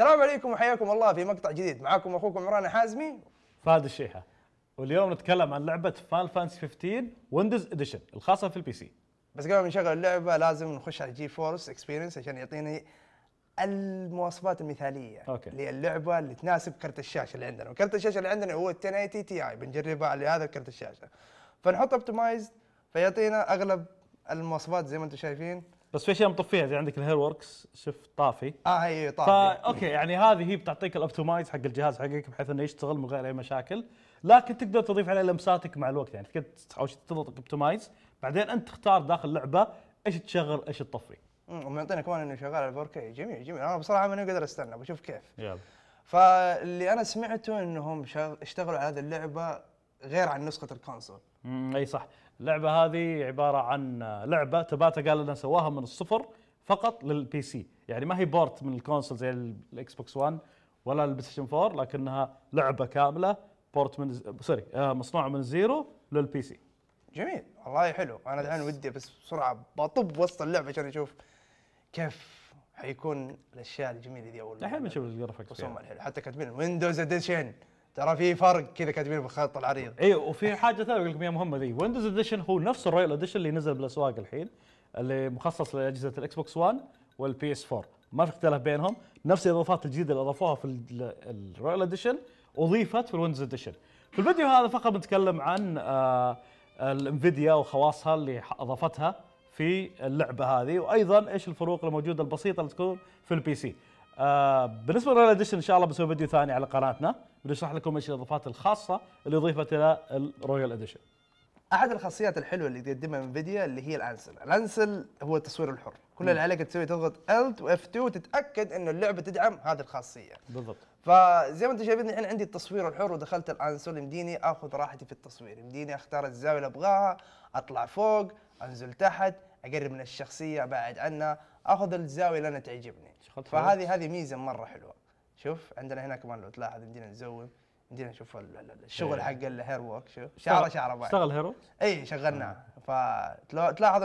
السلام عليكم وحياكم الله في مقطع جديد معاكم اخوكم عمران حازمي فهد الشيحه واليوم نتكلم عن لعبه فان فانس 15 ويندوز اديشن الخاصه في البي سي بس قبل ما نشغل اللعبه لازم نخش على جي فورس اكسبيرينس عشان يعطيني المواصفات المثاليه أوكي. للعبه اللي تناسب كرت الشاشه اللي عندنا وكرت الشاشه اللي عندنا هو 1080 تي اي بنجربها على هذا كرت الشاشه فنحط اوبتمايز فيعطينا اغلب المواصفات زي ما انتم شايفين بس في اشياء مطفيها زي عندك الهير وركس شوف طافي اه اي طافي فا اوكي يعني هذه هي بتعطيك الاوبتمايز حق الجهاز حقك بحيث انه يشتغل من غير اي مشاكل لكن تقدر تضيف عليه لمساتك مع الوقت يعني تقدر اول شيء تضغط اوبتمايز بعدين انت تختار داخل اللعبه ايش تشغل ايش تطفي امم ومعطينا كمان انه شغال على 4K جميل جميل انا بصراحه ماني قادر استنى بشوف كيف يلا فاللي انا سمعته انهم اشتغلوا على هذه اللعبه غير عن نسخه الكونسول اي صح اللعبه هذه عباره عن آه، لعبه تباتا قال لنا سواها من الصفر فقط للبي سي يعني ما هي بورت من الكونسول زي الاكس بوكس 1 ولا البلايستيشن 4 لكنها لعبه كامله بورت من سوري آه، مصنوعه من زيرو للبي سي جميل والله حلو انا الحين ودي بس بسرعه بطب وسط اللعبه عشان اشوف كيف حيكون الاشياء الجميله دي اول الحين بنشوف الجرافيكس حتى كاتبين ويندوز اديشن ترى في فرق كذا كاتبين الخط العريض ايوه وفي حاجه ثانيه اقول لكم يا محمد اي ويندوز اديشن هو نفس الرويال اديشن اللي نزل بالاسواق الحين اللي مخصص لاجهزه الاكس بوكس 1 والبي اس 4 ما في اختلاف بينهم نفس الاضافات الجديده اللي اضافوها في الرويال اديشن اضيفت في الويندوز اديشن في الفيديو هذا فقط بنتكلم عن آه، الانفيديا وخواصها اللي اضافتها في اللعبه هذه وايضا ايش الفروق الموجوده البسيطه اللي تكون في البي سي آه، بالنسبه للريال اديشن ان شاء الله بسوي فيديو ثاني على قناتنا بنشرح لكم ايش الاضافات الخاصه اللي اضيفت الى الرويال اديشن. احد الخاصيات الحلوه اللي تقدمها انفيديا اللي هي الانسل، الانسل هو التصوير الحر، كل اللي عليك تسويه تضغط الت واف 2 وتتاكد انه اللعبه تدعم هذه الخاصيه. بالضبط. فزي ما انتم شايفين الحين عندي التصوير الحر ودخلت الانسل يمديني اخذ راحتي في التصوير، يمديني اختار الزاويه اللي ابغاها، اطلع فوق، انزل تحت، اقرب من الشخصيه ابعد عنها اخذ الزاويه اللي انا تعجبني فهذه هذه ميزه مره حلوه شوف عندنا هنا كمان لو تلاحظ يمدينا نزوم يمدينا نشوف الشغل إيه. حق الهير وورك شوف شعره شعره بعد اشتغل هيرو اي شغلناه آه. فتلاحظ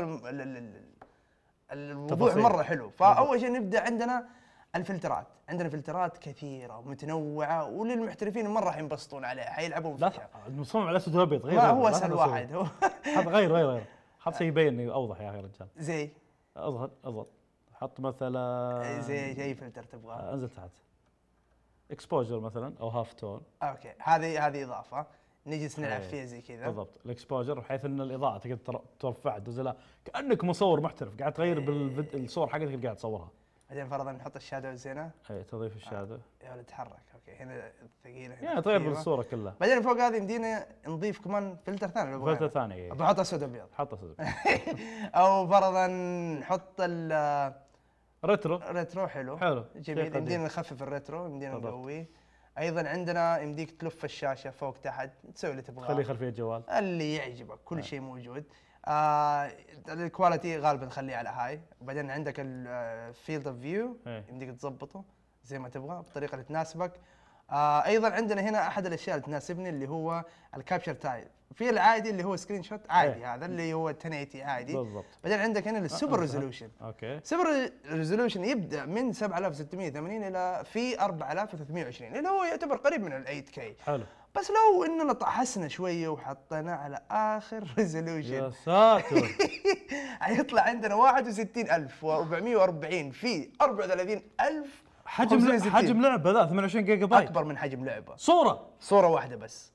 الوضوح مره حلو فاول إيه. شيء نبدا عندنا الفلترات عندنا فلترات كثيره ومتنوعه وللمحترفين مره حينبسطون ينبسطون عليها حيلعبون فيها لا المصمم على اسود وابيض غير ما هو اسهل واحد هو غير غير غير شيء يبين اوضح يا اخي رجال زي اضغط اضغط حط مثلا إيه، زي اي فلتر تبغاه آه، انزل تحت اكسبوجر مثلا او هاف تون اوكي هذه هذه اضافه نجلس نلعب فيها زي كذا بالضبط الاكسبوجر بحيث ان الاضاءه تقدر ترفعها تنزلها كانك مصور محترف قاعد تغير إيه. بالصور حقتك اللي قاعد تصورها بعدين فرضا نحط الشادوز هنا اي تضيف الشادو آه. يا ولد تحرك اوكي هنا الثقيله هنا يعني تغير الصوره كلها بعدين فوق هذه يمدينا نضيف كمان فلتر ثاني لو فلتر ثاني إيه. بحط اسود ابيض حط اسود او فرضا نحط ال ريترو ريترو حلو حلو جميل يمدينا نخفف الريترو يمدينا نقويه ايضا عندنا يمديك تلف الشاشه فوق تحت تسوي اللي تبغاه خليه خلفيه جوال اللي يعجبك كل إيه. شيء موجود آه الكواليتي غالبا خليه على هاي وبعدين عندك الفيلد اوف فيو يمديك تظبطه زي ما تبغى بالطريقه اللي تناسبك آه ايضا عندنا هنا احد الاشياء اللي تناسبني اللي هو الكابشر تايل في العادي اللي هو سكرين إيه. شوت عادي ايه. هذا اللي هو 1080 عادي بالضبط بعدين عندك هنا أه، السوبر ريزولوشن أه، أه. اوكي سوبر ريزولوشن يبدا من 7680 الى في 4320 اللي هو يعتبر قريب من ال 8 كي حلو بس لو اننا طحسنا شويه وحطينا على اخر ريزولوشن يا ساتر حيطلع عندنا 61440 في 34000 حجم حجم لعبه ذا 28 جيجا بايت اكبر من حجم لعبه صوره صوره واحده بس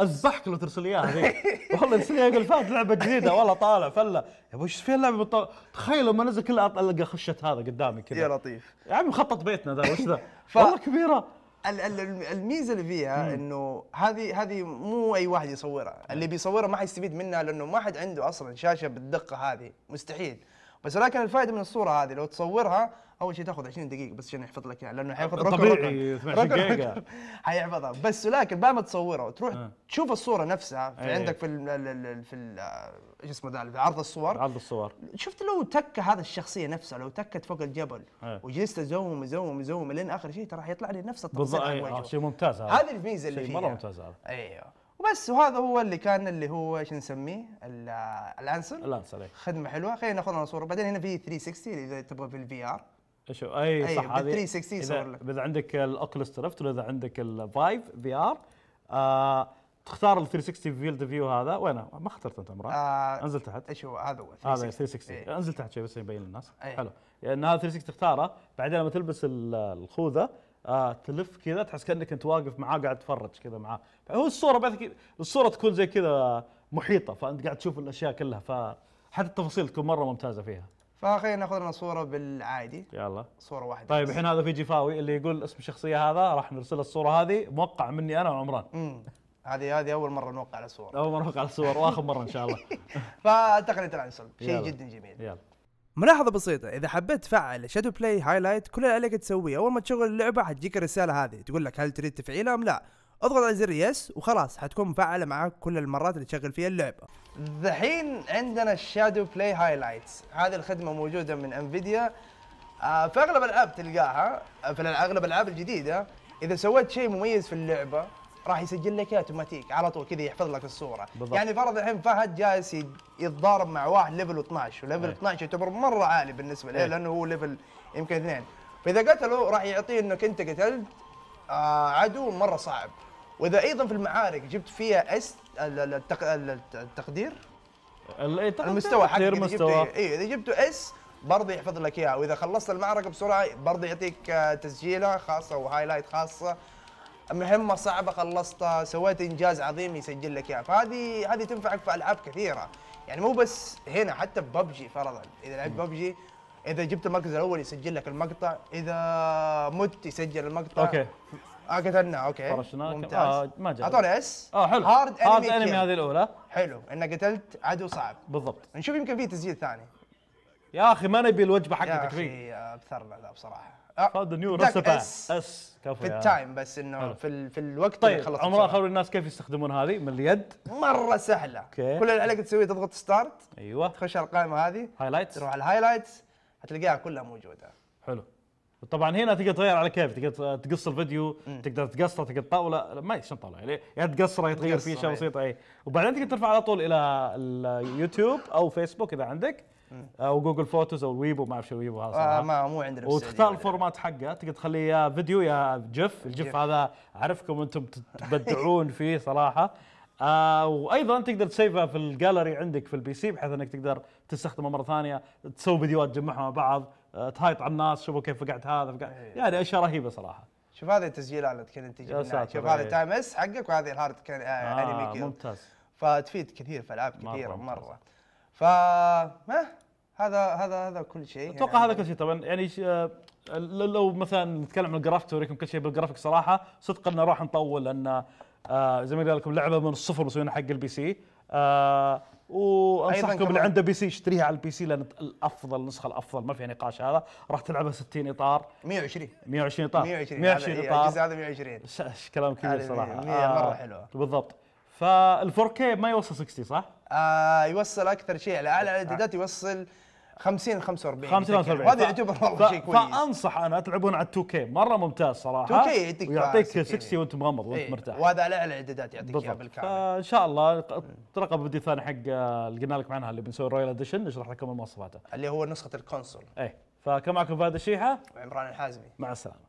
اذبحك لو ترسل لي اياها والله ارسل لي فات لعبه جديده والله طالع فله يا ابوي ايش فيها اللعبه بطل... تخيل لما نزل كلها القى خشت هذا قدامي كذا يا لطيف يا عمي مخطط بيتنا ذا وش ذا والله كبيره الميزه اللي فيها انه هذه هذه مو اي واحد يصورها اللي بيصورها ما حيستفيد منها لانه ما حد عنده اصلا شاشه بالدقه هذه مستحيل بس لكن الفائده من الصوره هذه لو تصورها اول شيء تاخذ 20 دقيقه بس عشان يحفظ لك اياها لانه حياخذ رقم طبيعي 20 دقيقه حيحفظها بس لكن بعد ما تصورها وتروح أه. تشوف الصوره نفسها في أيه. عندك في الـ في ال ايش آه، اسمه ذا في عرض الصور عرض الصور شفت لو تكه هذا الشخصيه نفسها لو تكت فوق الجبل أيه. وجلست ازوم ازوم ازوم لين اخر شيء ترى حيطلع لي نفس التفاصيل بالضبط إيه، شيء ممتاز هذا هذه الميزه اللي فيها مره ممتاز هذا ايوه وبس وهذا هو اللي كان اللي هو ايش نسميه الانسر الانسر إيه. خدمه حلوه خلينا ناخذ لنا صوره بعدين هنا في 360 اذا تبغى في الفي ار شو اي, صح هذه 360 يصور لك اذا عندك الاوكلس ريفت ولا اذا عندك الفايف في ار آه تختار ال 360 فيلد فيو هذا وينه ما اخترت انت امرأة آه انزل تحت ايش هو هذا هو 360 هذا 360 ايه. انزل تحت شوي بس يبين للناس ايه. حلو لان يعني هذا 360 تختاره بعدين لما تلبس الخوذه آه تلف كذا تحس كانك انت واقف معاه قاعد تتفرج كذا معاه فهو الصوره بعد الصوره تكون زي كذا محيطه فانت قاعد تشوف الاشياء كلها فحتى التفاصيل تكون مره ممتازه فيها فخلينا ناخذ لنا صوره بالعادي يلا صوره واحده طيب الحين هذا في جفاوي اللي يقول اسم الشخصيه هذا راح نرسل الصوره هذه موقع مني انا وعمران هذه هذه اول مره نوقع على صور اول مره نوقع على صور واخر مره ان شاء الله فالتقنيه العنصر شيء جدا جميل يلا ملاحظه بسيطه اذا حبيت تفعل شادو بلاي هايلايت كل اللي عليك تسويه اول ما تشغل اللعبه حتجيك الرساله هذه تقول لك هل تريد تفعيلها ام لا اضغط على زر يس وخلاص حتكون مفعله معك كل المرات اللي تشغل فيها اللعبه ذحين عندنا الشادو بلاي هايلايتس هذه الخدمه موجوده من انفيديا آه، في اغلب الالعاب تلقاها آه، في اغلب الالعاب الجديده اذا سويت شيء مميز في اللعبه راح يسجل لك اياه اوتوماتيك على طول كذا يحفظ لك الصوره بالضبط. يعني فرض الحين فهد جالس يتضارب مع واحد ليفل 12 وليفل 12 يعتبر مره عالي بالنسبه له إيه. لانه هو ليفل يمكن اثنين فاذا قتله راح يعطيه انك انت قتلت آه عدو مره صعب واذا ايضا في المعارك جبت فيها اس التق... التقدير إيه، المستوى حقك اذا جبته إيه، اي اذا جبته اس برضه يحفظ لك اياه واذا خلصت المعركه بسرعه برضه يعطيك آه، تسجيله خاصه وهايلايت خاصه مهمه صعبه خلصتها سويت انجاز عظيم يسجل لك اياه فهذه هذه تنفعك في العاب كثيره يعني مو بس هنا حتى ببجي فرضا اذا لعبت ببجي اذا جبت المركز الاول يسجل لك المقطع اذا مت يسجل المقطع اوكي اه قتلنا اوكي فرشناك ممتاز آه ما جاء اعطوني اس اه حلو هارد انمي هارد انمي هذه الاولى حلو انك قتلت عدو صعب بالضبط نشوف يمكن في تسجيل ثاني يا اخي ما نبي الوجبه حقتك فيه يا اخي ابثرنا ذا بصراحه آه. فور نيو ريسبي اس كفو في التايم بس انه في ال... في الوقت طيب اللي خلص عمره خبر الناس كيف يستخدمون هذه من اليد مره سهله أوكي. كل اللي عليك تسويه تضغط ستارت ايوه تخش على القائمه هذه هايلايتس تروح على الهايلايتس هتلاقيها كلها موجوده حلو طبعا هنا تقدر تغير على كيف تقدر تقص الفيديو م. تقدر تقصه تقدر طاوله ما شلون طاوله يعني يا تقصره تغير فيه اشياء إيه. بسيطه اي وبعدين تقدر ترفع على طول الى اليوتيوب او فيسبوك اذا عندك آه، او جوجل فوتوز او ويبو ما اعرف شو ويبو هذا آه ما مو عندنا وتختار الفورمات حقه تقدر تخليه يا فيديو يا جف الجف هذا اعرفكم انتم تبدعون فيه صراحه آه وايضا تقدر تسيفها في الجاليري عندك في البي سي بحيث انك تقدر تستخدمه مره ثانيه تسوي فيديوهات تجمعها مع بعض آه تهايط على الناس شوفوا كيف فقعت هذا فقعت إيه. يعني اشياء رهيبه صراحه شوف هذه التسجيل على كذا تجي شوف هذا إيه. تايم اس حقك وهذه الهارد كان آه،, آه انمي كذا ممتاز فتفيد كثير في العاب كثيره مره, مرة. مرة. ف هذا هذا هذا كل شيء يعني. اتوقع يعني هذا كل شيء طبعا يعني آه، لو مثلا نتكلم عن الجرافيك اوريكم كل شيء بالجرافيك صراحه صدق انه راح نطول لان آه، زي ما قال لكم لعبه من الصفر مسوينها حق البي سي آه، وانصحكم اللي عنده بي سي يشتريها على البي سي لان الافضل النسخه الافضل ما في نقاش هذا راح تلعبها 60 اطار 120 120 اطار 120 120 اطار الجزء هذا 120 كلام كبير صراحه 100 مره حلوه بالضبط فال4K ما يوصل 60 صح؟ آه يوصل اكثر شيء على اعلى الاعدادات يوصل 50 45 50 45 هذا يعتبر والله شيء كويس فانصح انا تلعبون على 2K مره ممتاز صراحه 2K يعطيك ويعطيك 60 وانت مغمض وانت إيه، مرتاح وهذا على اعلى الاعدادات يعطيك اياها بالكامل فان شاء الله ترقب الفيديو الثاني حق اللي آه، قلنا لكم عنها اللي بنسوي رويال اديشن نشرح لكم مواصفاته اللي هو نسخه الكونسول ايه فكان معكم فهد الشيحه وعمران الحازمي مع السلامه